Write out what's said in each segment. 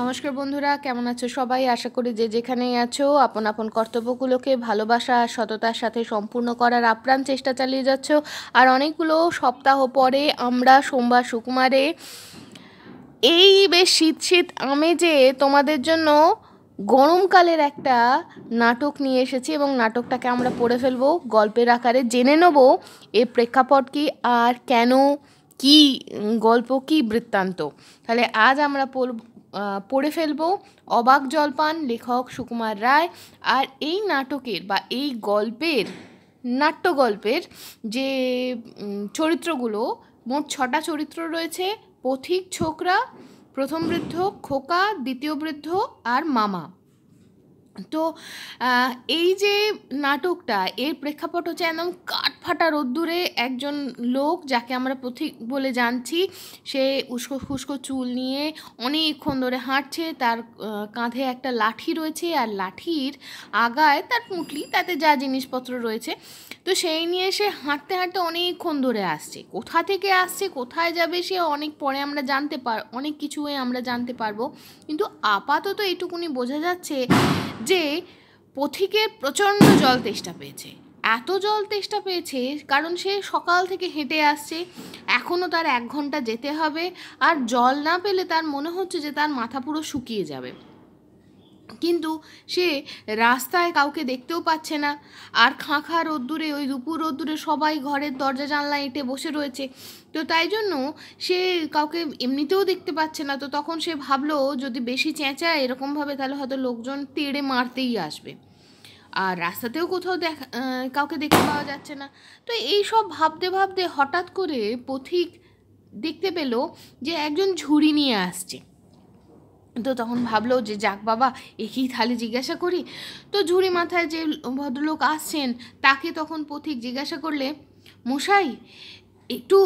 নমস্কার বন্ধুরা কেমন আছো সবাই আশা করি যে যেখানেই আছো আপন আপন কর্তব্যগুলোকে ভালোবাসা আর সততার সাথে সম্পূর্ণ করার আপ্রাণ চেষ্টা চালিয়ে যাচ্ছ আর অনেকগুলো সপ্তাহ পরে আমরা সোমবার সুকুমারে এই বেশ শীত শীত আমেজে তোমাদের জন্য গরমকালের একটা নাটক নিয়ে এসেছি এবং নাটকটাকে আমরা পড়ে ফেলবো গল্পের আকারে জেনে নেব এর প্রেক্ষাপট কি আর কেন কি গল্প কি বৃত্তান্ত তাহলে আজ আমরা পড়ে ফেলব অবাক জলপান লেখক সুকুমার রায় আর এই নাটকের বা এই গল্পের নাট্য গল্পের যে চরিত্রগুলো মোট ছটা চরিত্র রয়েছে পথিক ছোকরা প্রথম বৃদ্ধ খোকা দ্বিতীয় বৃদ্ধ আর মামা তো এই যে নাটকটা এর প্রেক্ষাপট হচ্ছে একদম কাঠফাটা রোদ্দুরে একজন লোক যাকে আমরা পথিক বলে জানছি সে উস্কো ফুস্কো চুল নিয়ে অনেকক্ষণ ধরে হাঁটছে তার কাঁধে একটা লাঠি রয়েছে আর লাঠির আগায় তার পুঁটলি তাতে যা জিনিসপত্র রয়েছে তো সেই নিয়ে সে হাঁটতে হাঁটতে অনেকক্ষণ ধরে আসছে কোথা থেকে আসছে কোথায় যাবে সে অনেক পরে আমরা জানতে পার অনেক কিছুই আমরা জানতে পারবো কিন্তু আপাতত এটুকুনি বোঝা যাচ্ছে যে পথিকের প্রচণ্ড জল তেষ্টা পেয়েছে এত জল তেষ্টা পেয়েছে কারণ সে সকাল থেকে হেঁটে আসছে এখনও তার এক ঘন্টা যেতে হবে আর জল না পেলে তার মনে হচ্ছে যে তার মাথা পুরো শুকিয়ে যাবে কিন্তু সে রাস্তায় কাউকে দেখতেও পাচ্ছে না আর খাঁখা রোদ্দুরে ওই দুপুর রোদ্দুরে সবাই ঘরের দরজা জানলা এঁটে বসে রয়েছে তো তাই জন্য সে কাউকে এমনিতেও দেখতে পাচ্ছে না তো তখন সে ভাবলো যদি বেশি চেঁচায় এরকমভাবে তাহলে হয়তো লোকজন তেড়ে মারতেই আসবে আর রাস্তাতেও কোথাও দেখা কাউকে দেখতে পাওয়া যাচ্ছে না তো এই সব ভাবতে ভাবতে হঠাৎ করে পথিক দেখতে পেল যে একজন ঝুড়ি নিয়ে আসছে তো তখন ভাবলো যে যাক বাবা একই থালে জিজ্ঞাসা করি তো ঝুড়ি মাথায় যে ভদ্রলোক আসছেন তাকে তখন পথিক জিজ্ঞাসা করলে মশাই একটু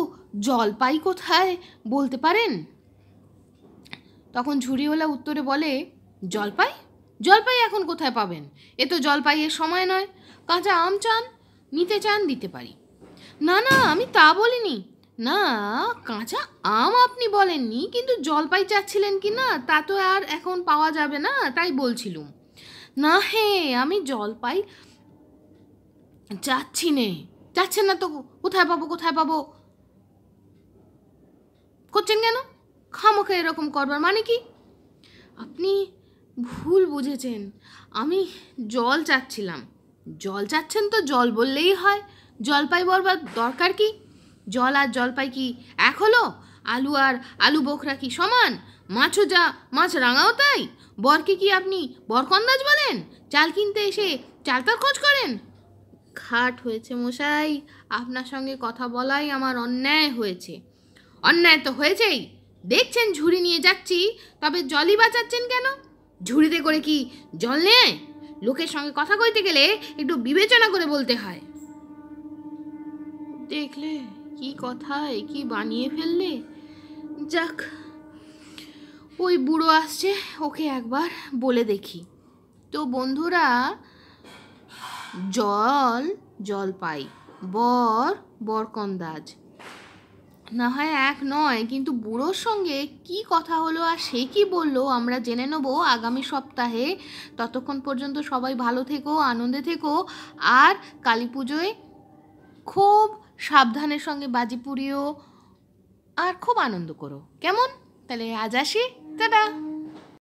জলপাই কোথায় বলতে পারেন তখন ঝুড়িওয়ালা উত্তরে বলে জলপাই জলপাই এখন কোথায় পাবেন এ তো জলপাইয়ের সময় নয় কাঁচা আম চান নিতে চান দিতে পারি না না আমি তা বলিনি না কাঁচা আম আপনি বলেননি কিন্তু জলপাই চাচ্ছিলেন কি না তা তো আর এখন পাওয়া যাবে না তাই বলছিলুম না হে আমি জলপাই যাচ্ছি নে চাচ্ছেন না তো কোথায় পাবো কোথায় পাবো করছেন কেন খামোখা এরকম করবার মানে কি আপনি ভুল বুঝেছেন আমি জল চাচ্ছিলাম জল চাচ্ছেন তো জল বললেই হয় জলপাই বলবার দরকার কি জল আর জলপাই কি এক হলো আলু আর আলু বোখরা কি সমান মাছও যা মাছ রাঙাও তাই বরকে কি আপনি বরকন্দাজ বলেন চাল কিনতে এসে চালতার খোঁজ করেন খাট হয়েছে মশাই আপনার সঙ্গে কথা বলাই আমার অন্যায় হয়েছে অন্যায় তো হয়েছেই দেখছেন ঝুড়ি নিয়ে যাচ্ছি তবে জলই বাঁচাচ্ছেন কেন ঝুড়িতে করে কি জল নেয় লোকের সঙ্গে কথা কইতে গেলে একটু বিবেচনা করে বলতে হয় দেখলে কি কথা কি বানিয়ে ফেললে যাক ওই বুড়ো আসছে ওকে একবার বলে দেখি তো বন্ধুরা জল জল পাই বর বরকন্দাজ না হয় এক নয় কিন্তু বুড়োর সঙ্গে কি কথা হলো আর সে কি বললো আমরা জেনে নেব আগামী সপ্তাহে ততক্ষণ পর্যন্ত সবাই ভালো থেকো আনন্দে থেকো আর কালী পুজোয় খুব সাবধানের সঙ্গে বাজি পুড়িও আর খুব আনন্দ করো কেমন তাহলে আজ আসি টাটা